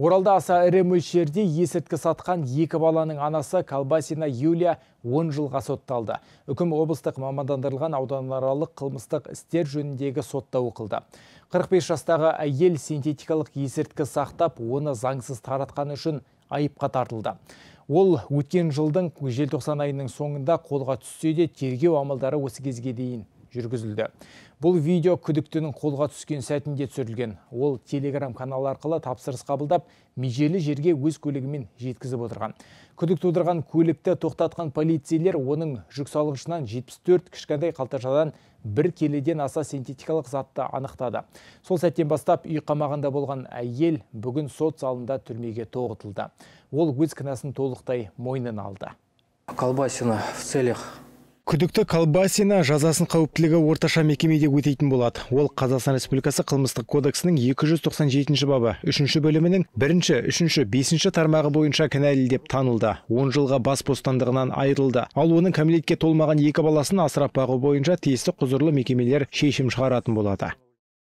Оралда аса ірі мөлшерде есірткі сатқан екі баланың анасы Калбасина Юлия 10 жылға сотталды. Үкім облыстық мамандандырылған ауданаралық қылмыстық істер жөніндегі сотта оқылды. 45 жастағы әйел синтетикалық есірткі сақтап, оны заңсыз таратқан үшін айыпқа тартылды. Ол өткен жылдың 90 айының соңында қолға түссе де тергеу амалдары осы кезге дейін жүргізілді бұл видео күдіктінің қолға түскен сәтінде түсірілген ол телеграм канал арқылы тапсырыс қабылдап межелі жерге өз көлігімен жеткізіп отырған күдік тудырған көлікті тоқтатқан полицейлер оның жүк салғышынан 74 кішкентай қалташадан бір келеден аса синтетикалық затты анықтады сол сәттен бастап үй қамағында болған әйел бүгін сот залында түрмеге тоғытылды ол өз кінәсін толықтай мойнына алды колбасина в целях күдікті колбасина жазасын қауіптілігі орташа мекемеде өтейтін болады ол қазақстан республикасы қылмыстық кодексінің 297 бабы 3 бөлімінің бірінші үшінші бесінші тармағы бойынша кінәлі деп танылды 10 жылға бас бостандығынан айырылды ал оның кәмелетке толмаған екі баласын асырап бағу бойынша тесті құзырлы мекемелер шешім шығаратын болады